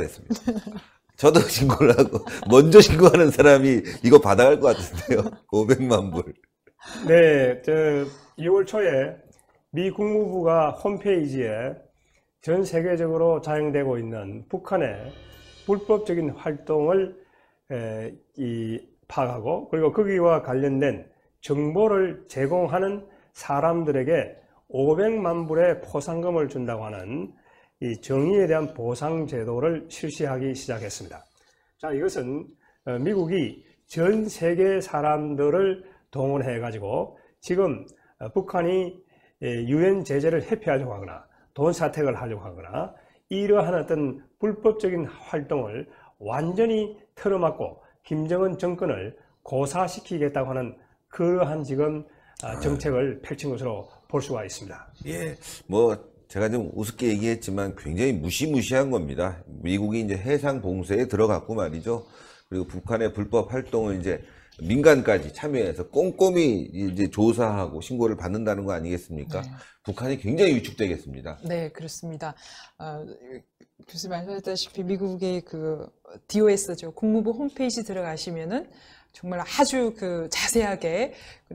됐습니다. 저도 신고를 하고 먼저 신고하는 사람이 이거 받아갈 것 같은데요. 500만 불. 네, 저 2월 초에 미 국무부가 홈페이지에 전 세계적으로 자행되고 있는 북한의 불법적인 활동을 에, 이, 파악하고 그리고 거기와 관련된 정보를 제공하는 사람들에게 500만 불의 포상금을 준다고 하는 이 정의에 대한 보상 제도를 실시하기 시작했습니다. 자, 이것은 어, 미국이 전 세계 사람들을 동원해 가지고 지금 어, 북한이 유엔 제재를 회피하려고 하거나 돈 사택을 하려고 하거나 이러한 어떤 불법적인 활동을 완전히 틀어막고 김정은 정권을 고사시키겠다고 하는 그러한 지금 아, 정책을 펼친 것으로 볼 수가 있습니다. 예, 뭐 제가 좀 우습게 얘기했지만 굉장히 무시무시한 겁니다. 미국이 이제 해상 봉쇄에 들어갔고 말이죠. 그리고 북한의 불법 활동을 이제 민간까지 참여해서 꼼꼼히 이제 조사하고 신고를 받는다는 거 아니겠습니까? 네. 북한이 굉장히 위축되겠습니다. 네, 그렇습니다. 어, 교수님 말씀하셨다시피 미국의 그 DOS죠. 국무부 홈페이지 들어가시면은 정말 아주 그 자세하게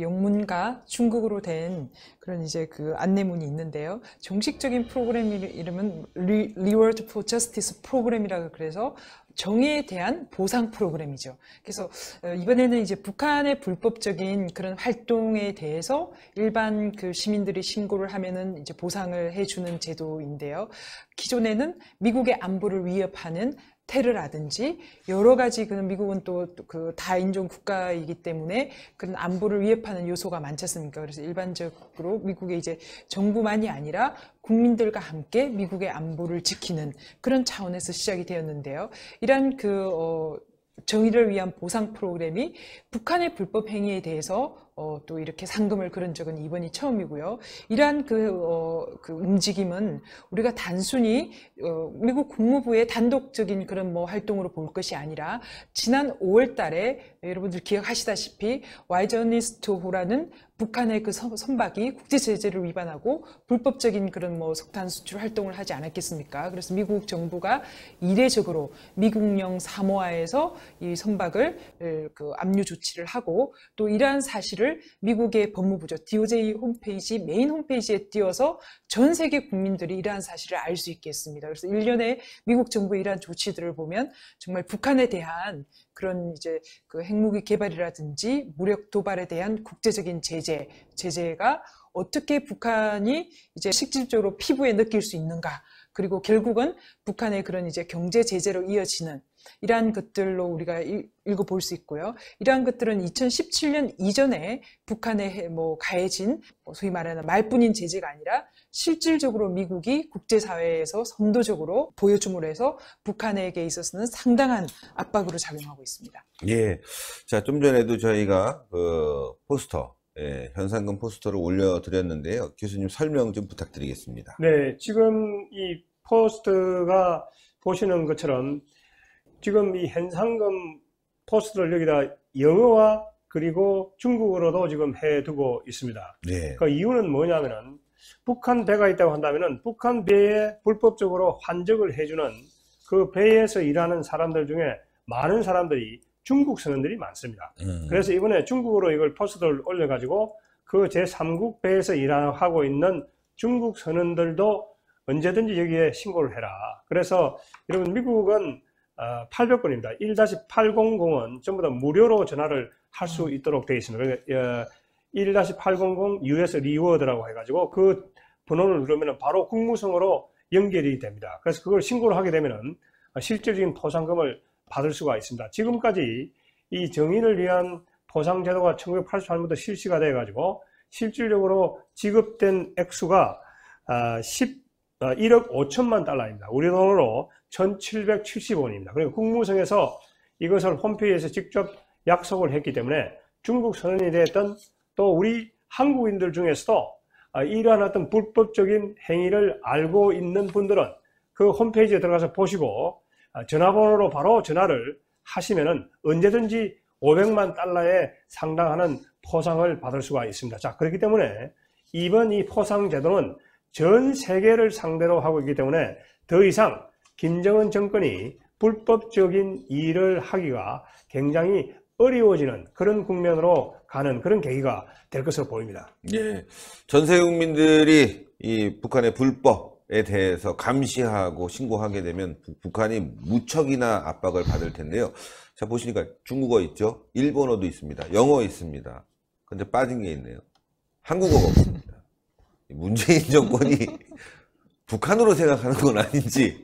영문과 중국어로 된 그런 이제 그 안내문이 있는데요. 정식적인 프로그램 이름은 Reward for Justice 프로그램이라고 그래서 정의에 대한 보상 프로그램이죠. 그래서 어, 이번에는 이제 북한의 불법적인 그런 활동에 대해서 일반 그 시민들이 신고를 하면은 이제 보상을 해주는 제도인데요. 기존에는 미국의 안보를 위협하는 테르라든지 여러 가지 그 미국은 또 그 다인종 국가이기 때문에 그런 안보를 위협하는 요소가 많지 않습니까? 그래서 일반적으로 미국의 이제 정부만이 아니라 국민들과 함께 미국의 안보를 지키는 그런 차원에서 시작이 되었는데요. 이러한 그 어, 정의를 위한 보상 프로그램이 북한의 불법 행위에 대해서 어, 또 이렇게 상금을 그런 적은 이번이 처음이고요. 이러한 그, 어, 그 움직임은 우리가 단순히 어, 미국 국무부의 단독적인 그런 뭐 활동으로 볼 것이 아니라 지난 5월 달에 여러분들 기억하시다시피 와이저니스트호라는 북한의 그 선박이 국제 제재를 위반하고 불법적인 그런 뭐 석탄 수출 활동을 하지 않았겠습니까? 그래서 미국 정부가 이례적으로 미국령 사모아에서 이 선박을 그 압류 조치를 하고 또 이러한 사실을 내용들 미국의 법무부죠. DOJ 홈페이지, 메인 홈페이지에 띄워서 전 세계 국민들이 이러한 사실을 알 수 있게 했습니다. 그래서 1년에 미국 정부의 이러한 조치들을 보면 정말 북한에 대한 그런 이제 그 핵무기 개발이라든지 무력 도발에 대한 국제적인 제재, 제재가 어떻게 북한이 이제 실질적으로 피부에 느낄 수 있는가. 그리고 결국은 북한의 그런 이제 경제 제재로 이어지는 이러한 것들로 우리가 읽어볼 수 있고요. 이러한 것들은 2017년 이전에 북한에 뭐 가해진 뭐 소위 말하는 말뿐인 제재가 아니라 실질적으로 미국이 국제사회에서 선도적으로 보여줌으로 해서 북한에게 있어서는 상당한 압박으로 작용하고 있습니다. 예. 자, 좀 전에도 저희가 그 포스터 예, 현상금 포스터를 올려드렸는데요. 교수님 설명 좀 부탁드리겠습니다. 네, 지금 이 포스트가 보시는 것처럼 지금 이 현상금 포스를 여기다 영어와 그리고 중국으로도 지금 해두고 있습니다. 네. 그 이유는 뭐냐면은 북한 배가 있다고 한다면은 북한 배에 불법적으로 환적을 해주는 그 배에서 일하는 사람들 중에 많은 사람들이 중국 선원들이 많습니다. 음. 그래서 이번에 중국으로 이걸 포스를 올려가지고 그 제3국 배에서 일하고 있는 중국 선원들도 언제든지 여기에 신고를 해라. 그래서 여러분 미국은 800번입니다. 어, 1-800은 전부 다 무료로 전화를 할수 음. 있도록 되어 있습니다. 1-800 그러니까, 예, US 리워드라고 해가지고 그 번호를 누르면 바로 국무성으로 연결이 됩니다. 그래서 그걸 신고를 하게 되면 실질적인 보상금을 받을 수가 있습니다. 지금까지 이 정인을 위한 보상제도가 1988년부터 실시가 돼가지고 실질적으로 지급된 액수가 아, 1억 어, 5천만 달러입니다. 우리 돈으로 1770원입니다. 그리고 국무성에서 이것을 홈페이지에서 직접 약속을 했기 때문에 중국 선언이 되었던또 우리 한국인들 중에서도 이러한 어, 어떤 불법적인 행위를 알고 있는 분들은 그 홈페이지에 들어가서 보시고 어, 전화번호로 바로 전화를 하시면 언제든지 500만 달러에 상당하는 포상을 받을 수가 있습니다. 자, 그렇기 때문에 이번 이 포상 제도는 전 세계를 상대로 하고 있기 때문에 더 이상 김정은 정권이 불법적인 일을 하기가 굉장히 어려워지는 그런 국면으로 가는 그런 계기가 될 것으로 보입니다. 예. 전 세계 국민들이 이 북한의 불법에 대해서 감시하고 신고하게 되면 북한이 무척이나 압박을 받을 텐데요. 자, 보시니까 중국어 있죠? 일본어도 있습니다. 영어 있습니다. 근데 빠진 게 있네요. 한국어가 없습니다. 문재인 정권이 북한으로 생각하는 건 아닌지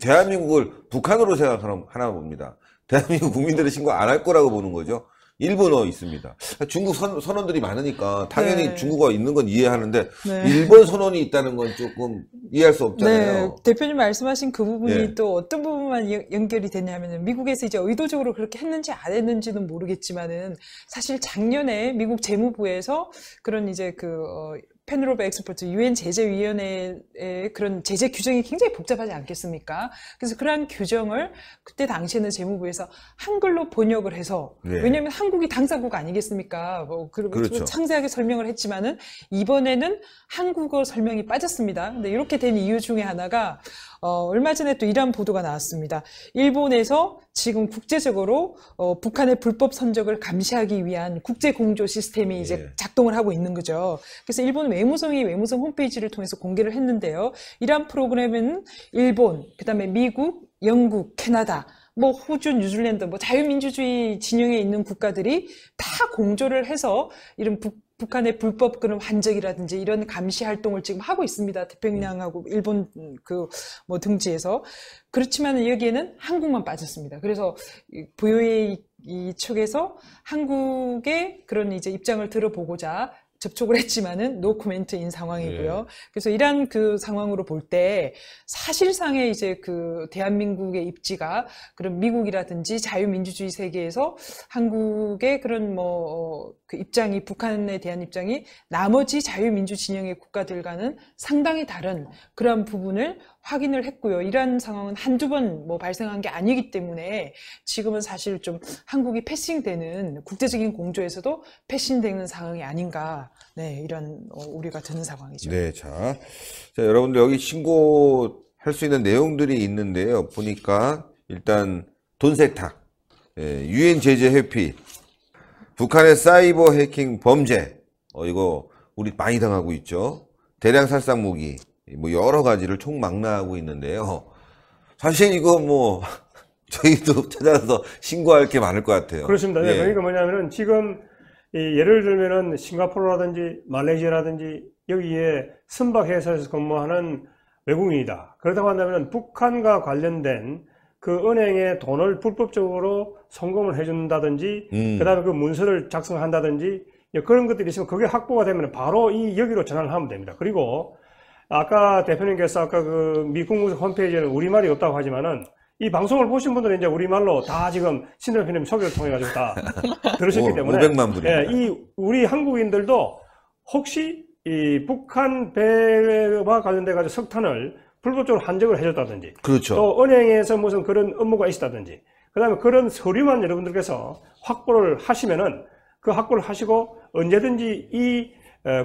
대한민국을 북한으로 생각하나 봅니다. 대한민국 국민들의 신고 안 할 거라고 보는 거죠. 일본어 있습니다. 중국 선, 언들이 많으니까 당연히 네. 중국어 있는 건 이해하는데 네. 일본 선언이 있다는 건 조금 이해할 수 없잖아요. 네. 대표님 말씀하신 그 부분이 네. 또 어떤 부분만 연결이 되냐면 미국에서 이제 의도적으로 그렇게 했는지 안 했는지는 모르겠지만은 사실 작년에 미국 재무부에서 그런 이제 그 어, 페 패널 베엑스포트 유엔 제재위원회의 그런 제재 규정이 굉장히 복잡하지 않겠습니까? 그래서 그러한 규정을 그때 당시에는 재무부에서 한글로 번역을 해서 네. 왜냐하면 한국이 당사국 아니겠습니까? 뭐 그리고 그렇죠. 창세하게 설명을 했지만은 이번에는 한국어 설명이 빠졌습니다. 근데 이렇게 된 이유 중에 하나가 어, 얼마 전에 또 이런 보도가 나왔습니다. 일본에서 지금 국제적으로 어, 북한의 불법 선적을 감시하기 위한 국제 공조 시스템이 이제 예. 작동을 하고 있는 거죠. 그래서 일본 외무성이 외무성 홈페이지를 통해서 공개를 했는데요. 이러한 프로그램은 일본, 그다음에 미국, 영국, 캐나다 뭐 호주, 뉴질랜드, 뭐 자유민주주의 진영에 있는 국가들이 다 공조를 해서 이런 북, 북한의 불법 그런 환적이라든지 이런 감시 활동을 지금 하고 있습니다. 태평양하고 일본 그 뭐 등지에서 그렇지만 여기에는 한국만 빠졌습니다. 그래서 VOA 이 측에서 한국의 그런 이제 입장을 들어보고자 접촉을 했지만은 노 코멘트인 상황이고요. 예. 그래서 이러한 그 상황으로 볼 때 사실상의 이제 그 대한민국의 입지가 그런 미국이라든지 자유민주주의 세계에서 한국의 그런 뭐그 어, 입장이 북한에 대한 입장이 나머지 자유민주 진영의 국가들과는 상당히 다른 그런 부분을 확인을 했고요. 이런 상황은 한두 번 뭐 발생한 게 아니기 때문에 지금은 사실 좀 한국이 패싱되는 국제적인 공조에서도 패싱되는 상황이 아닌가 네, 이런 어, 우려가 드는 상황이죠. 네, 자, 자 여러분들 여기 신고할 수 있는 내용들이 있는데요. 보니까 일단 돈 세탁, 예, 유엔 제재 회피, 북한의 사이버 해킹 범죄, 어, 이거 우리 많이 당하고 있죠. 대량 살상 무기, 뭐 여러 가지를 총망라하고 있는데요. 사실 이거 뭐 저희도 찾아서 신고할 게 많을 것 같아요. 그렇습니다. 네. 예. 그러니까 뭐냐면은 지금 예를 들면은 싱가포르라든지 말레이시아라든지 여기에 선박회사에서 근무하는 외국인이다. 그렇다고 한다면 북한과 관련된 그 은행에 돈을 불법적으로 송금을 해준다든지, 음. 그 다음에 그 문서를 작성한다든지, 그런 것들이 있으면 그게 확보가 되면 바로 이 여기로 전화를 하면 됩니다. 그리고 아까 대표님께서 아까 그 미국무수 홈페이지에는 우리말이 없다고 하지만은 이 방송을 보신 분들은 이제 우리말로 다 지금 신 대표님 소개를 통해 가지고 다 들으셨기 때문에 500만 분이 예, 이 우리 한국인들도 혹시 이 북한 배와 관련돼 가지고 석탄을 불법적으로 한적을 해줬다든지 그렇죠. 또 은행에서 무슨 그런 업무가 있었다든지 그다음에 그런 서류만 여러분들께서 확보를 하시면은 그 확보를 하시고 언제든지 이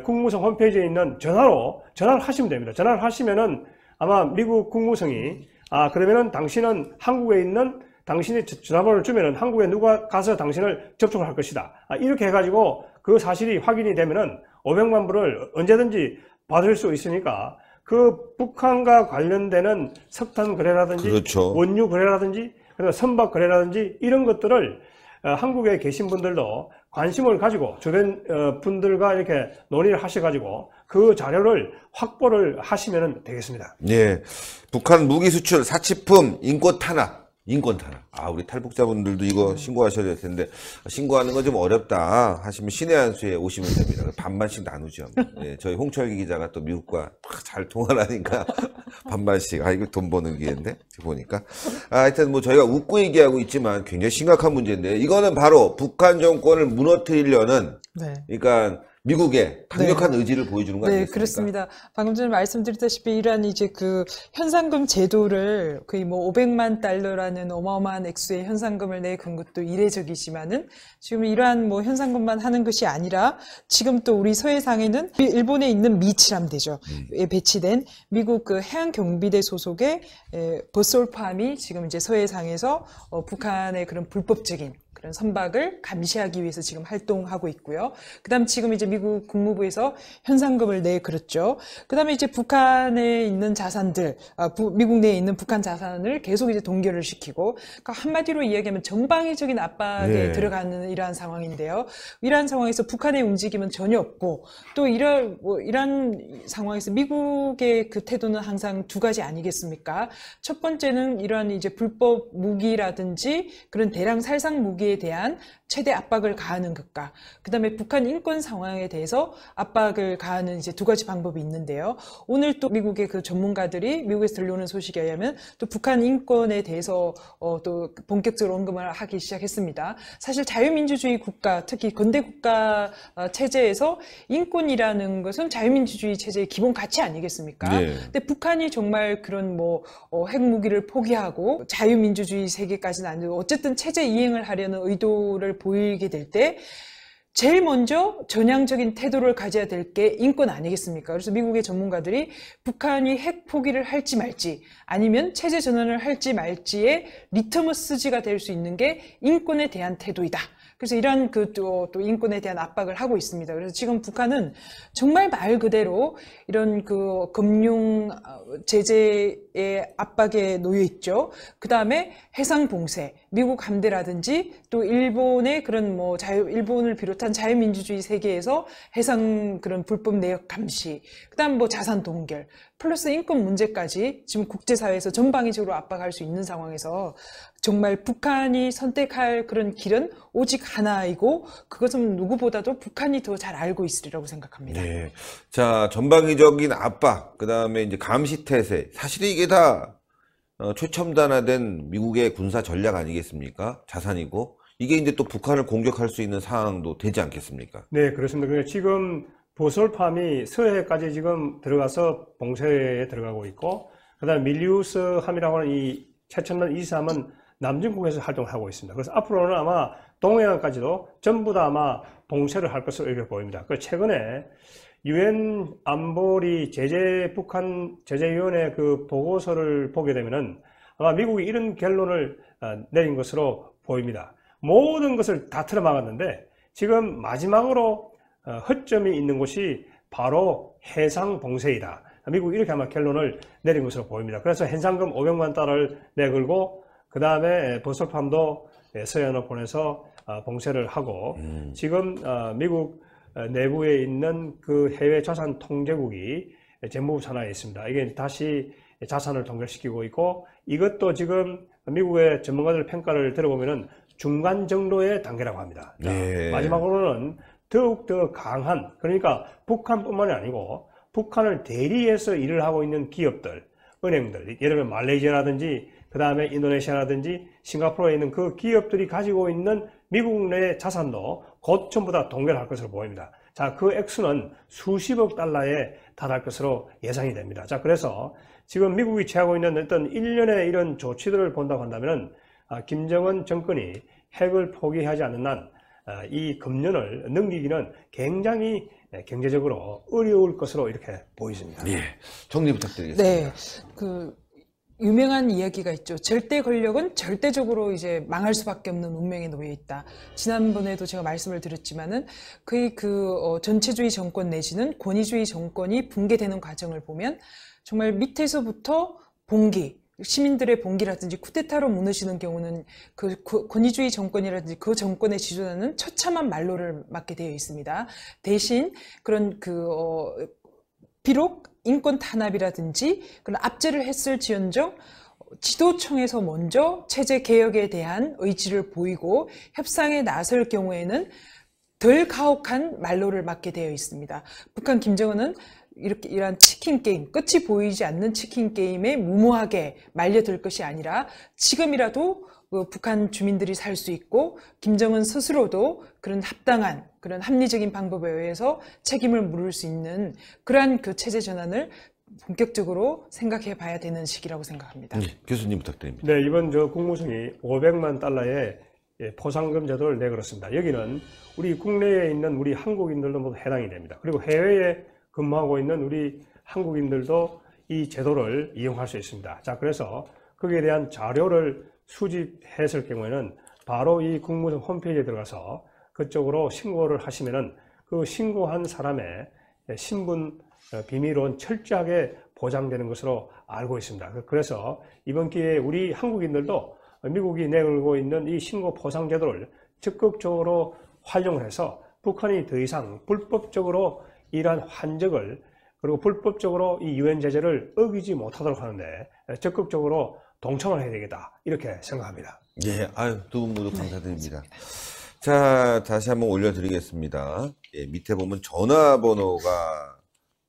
국무성 홈페이지에 있는 전화로 전화를 하시면 됩니다. 전화를 하시면은 아마 미국 국무성이 아 그러면은 당신은 한국에 있는 당신이 전화번호를 주면은 한국에 누가 가서 당신을 접촉을 할 것이다. 아, 이렇게 해가지고 그 사실이 확인이 되면은 500만 불을 언제든지 받을 수 있으니까 그 북한과 관련되는 석탄 거래라든지 그렇죠. 원유 거래라든지 그래서 선박 거래라든지 이런 것들을 어, 한국에 계신 분들도 관심을 가지고 주변 어, 분들과 이렇게 논의를 하셔가지고 그 자료를 확보를 하시면 되겠습니다. 예. 북한 무기 수출, 사치품, 인권 탄압 인권 탄압. 아, 우리 탈북자분들도 이거 음. 신고하셔야 될 텐데, 신고하는 건좀 어렵다 하시면 신의 한수에 오시면 됩니다. 반반씩 나누죠. 네, 저희 홍철기 기자가 또 미국과 잘 통화하니까 반반씩. 아, 이거 돈 버는 기회인데? 보니까. 아, 하여튼 뭐 저희가 웃고 얘기하고 있지만 굉장히 심각한 문제인데, 이거는 바로 북한 정권을 무너뜨리려는, 네. 그러니까 미국의 네. 강력한 네. 의지를 보여주는 거 네, 아니겠습니까? 네, 그렇습니다. 방금 전에 말씀드렸다시피 이러한 이제 그 현상금 제도를 거의 뭐 500만 달러라는 어마어마한 액수의 현상금을 내건 것도 이례적이지만은 지금 이러한 뭐 현상금만 하는 것이 아니라 지금 또 우리 서해상에는 일본에 있는 미치함대죠 음. 배치된 미국 그 해양 경비대 소속의 버솔팜이 지금 이제 서해상에서 어 북한의 그런 불법적인 그런 선박을 감시하기 위해서 지금 활동하고 있고요. 그다음 지금 이제 미국 국무부에서 현상금을 내 그렇죠. 그다음에 이제 북한에 있는 자산들, 아, 미국 내에 있는 북한 자산을 계속 이제 동결을 시키고, 그러니까 한마디로 이야기하면 전방위적인 압박에 예. 들어가는 이러한 상황인데요. 이러한 상황에서 북한의 움직임은 전혀 없고, 또 이런 뭐 이런 상황에서 미국의 그 태도는 항상 두 가지 아니겠습니까? 첫 번째는 이러한 이제 불법 무기라든지 그런 대량 살상 무기 거기에 대한 최대 압박을 가하는 국가. 그다음에 북한 인권 상황에 대해서 압박을 가하는 이제 두 가지 방법이 있는데요. 오늘 또 미국의 그 전문가들이 미국에서 들려오는 소식에 의하면 또 북한 인권에 대해서 어, 또 본격적으로 언급을 하기 시작했습니다. 사실 자유민주주의 국가, 특히 건대 국가 어, 체제에서 인권이라는 것은 자유민주주의 체제의 기본 가치 아니겠습니까? 네. 근데 북한이 정말 그런 뭐 어, 핵무기를 포기하고 자유민주주의 세계까지는 아니고 어쨌든 체제 이행을 하려는 하려는 의도를 보이게 될 때 제일 먼저 전향적인 태도를 가져야 될 게 인권 아니겠습니까? 그래서 미국의 전문가들이 북한이 핵 포기를 할지 말지 아니면 체제 전환을 할지 말지의 리터머스지가 될 수 있는 게 인권에 대한 태도이다. 그래서 이런 그또 또 인권에 대한 압박을 하고 있습니다. 그래서 지금 북한은 정말 말 그대로 이런 그 금융 어, 제재 미의 압박에 놓여 있죠. 그 다음에 해상 봉쇄, 미국 함대라든지 또 일본의 그런 뭐 자유, 일본을 비롯한 자유민주주의 세계에서 해상 그런 불법 내역 감시, 그 다음 뭐 자산 동결, 플러스 인권 문제까지 지금 국제사회에서 전방위적으로 압박할 수 있는 상황에서 정말 북한이 선택할 그런 길은 오직 하나이고 그것은 누구보다도 북한이 더 잘 알고 있으리라고 생각합니다. 네. 자, 전방위적인 압박, 그 다음에 이제 감시태세. 사실 이게 이게 다초첨단화된 어, 미국의 군사 전략 아니겠습니까? 자산이고 이게 이제 또 북한을 공격할 수 있는 상황도 되지 않겠습니까? 네, 그렇습니다. 그러니까 지금 보솔팜이 서해까지 지금 들어가서 봉쇄에 들어가고 있고 그다음 밀리우스함이라고 하는 이 최첨단 이삼은 남중국에서 활동을 하고 있습니다. 그래서 앞으로는 아마 동해안까지도 전부 다 아마 봉쇄를 할 것으로 여겨 보입니다. 그 최근에 유엔 안보리 제재 북한 제재위원회 그 보고서를 보게 되면은 아마 미국이 이런 결론을 어, 내린 것으로 보입니다. 모든 것을 다 틀어막았는데 지금 마지막으로 어, 허점이 있는 곳이 바로 해상 봉쇄이다. 미국 이렇게 이 아마 결론을 내린 것으로 보입니다. 그래서 현상금 500만 달러를 내걸고 그 다음에 버설팜도 예, 서해안을 보내서 어, 봉쇄를 하고 음. 지금 미국 어, 내부에 있는 그 해외 자산 통제국이 재무부 산하에 있습니다. 이게 다시 자산을 통결시키고 있고 이것도 지금 미국의 전문가들 평가를 들어보면 중간 정도의 단계라고 합니다. 네. 마지막으로는 더욱더 강한 그러니까 북한뿐만이 아니고 북한을 대리해서 일을 하고 있는 기업들, 은행들, 예를 들면 말레이시아라든지 그 다음에 인도네시아라든지 싱가포르에 있는 그 기업들이 가지고 있는 미국 내 자산도 곧 전부 다 동결할 것으로 보입니다. 자, 그 액수는 수십억 달러에 달할 것으로 예상이 됩니다. 자, 그래서 지금 미국이 취하고 있는 어떤 일련의 이런 조치들을 본다고 한다면 아, 김정은 정권이 핵을 포기하지 않는 한이 아, 금년을 넘기기는 굉장히 네, 경제적으로 어려울 것으로 이렇게 보이십니다. 예. 정리 부탁드리겠습니다. 네. 그 유명한 이야기가 있죠. 절대 권력은 절대적으로 이제 망할 수밖에 없는 운명에 놓여 있다. 지난번에도 제가 말씀을 드렸지만은 그의 그 어, 전체주의 정권 내지는 권위주의 정권이 붕괴되는 과정을 보면 정말 밑에서부터 봉기, 시민들의 봉기라든지 쿠데타로 무너지는 경우는 그 권위주의 정권이라든지 그 정권에 지존하는 처참한 말로를 맞게 되어 있습니다. 대신 그런 그 어, 비록 인권 탄압이라든지 그런 압제를 했을지언정 지도청에서 먼저 체제 개혁에 대한 의지를 보이고 협상에 나설 경우에는 덜 가혹한 말로를 맞게 되어 있습니다. 북한 김정은은 이렇게 이러한 치킨 게임, 끝이 보이지 않는 치킨 게임에 무모하게 말려들 것이 아니라 지금이라도 그 북한 주민들이 살 수 있고 김정은 스스로도 그런 합당한 그런 합리적인 방법에 의해서 책임을 물을 수 있는 그러한 그 체제 전환을 본격적으로 생각해 봐야 되는 시기라고 생각합니다. 네, 교수님 부탁드립니다. 네, 이번 저 국무성이 500만 달러의 포상금 예, 제도를 내걸었습니다. 여기는 우리 국내에 있는 우리 한국인들도 모두 해당이 됩니다. 그리고 해외에 근무하고 있는 우리 한국인들도 이 제도를 이용할 수 있습니다. 자, 그래서 거기에 대한 자료를 수집했을 경우에는 바로 이 국무성 홈페이지에 들어가서 그쪽으로 신고를 하시면은 그 신고한 사람의 신분 어, 비밀은 철저하게 보장되는 것으로 알고 있습니다. 그, 그래서 이번 기회에 우리 한국인들도 미국이 내걸고 있는 이 신고 보상 제도를 적극적으로 활용을 해서 북한이 더 이상 불법적으로 이러한 환적을 그리고 불법적으로 이 유엔 제재를 어기지 못하도록 하는데 적극적으로 동참을 해야 되겠다 이렇게 생각합니다. 예, 아유 두 분 모두 감사드립니다. 네, 자, 다시 한번 올려드리겠습니다. 예, 밑에 보면 전화번호가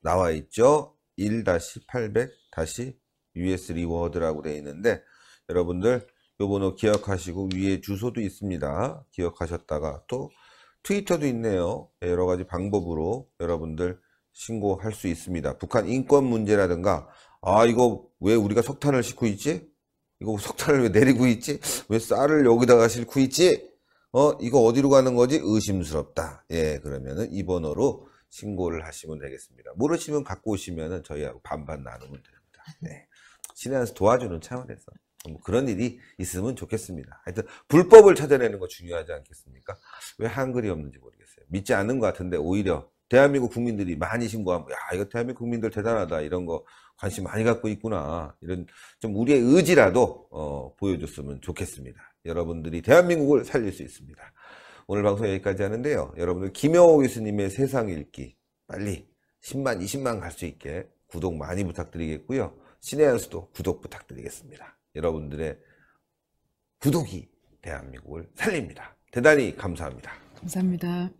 나와 있죠. 1-800-US 리워드라고 되어 있는데 여러분들 요 번호 기억하시고 위에 주소도 있습니다. 기억하셨다가 또 트위터도 있네요. 예, 여러 가지 방법으로 여러분들 신고할 수 있습니다. 북한 인권 문제라든가 아 이거 왜 우리가 석탄을 싣고 있지? 이거 석탄을 왜 내리고 있지? 왜 쌀을 여기다가 싣고 있지? 어 이거 어디로 가는 거지 의심스럽다 예 그러면은 이 번호로 신고를 하시면 되겠습니다 모르시면 갖고 오시면은 저희하고 반반 나누면 됩니다 네신뢰한테 도와주는 차원에서 뭐 그런 일이 있으면 좋겠습니다 하여튼 불법을 찾아내는 거 중요하지 않겠습니까 왜 한글이 없는지 모르겠어요 믿지 않는 것 같은데 오히려 대한민국 국민들이 많이 신고하면 야 이거 대한민국 국민들 대단하다 이런 거 관심 많이 갖고 있구나 이런 좀 우리의 의지라도 어, 보여줬으면 좋겠습니다 여러분들이 대한민국을 살릴 수 있습니다. 오늘 방송 여기까지 하는데요. 여러분들 김영호 교수님의 세상 읽기 빨리 10만 20만 갈 수 있게 구독 많이 부탁드리겠고요. 신의 한수도 구독 부탁드리겠습니다. 여러분들의 구독이 대한민국을 살립니다. 대단히 감사합니다. 감사합니다.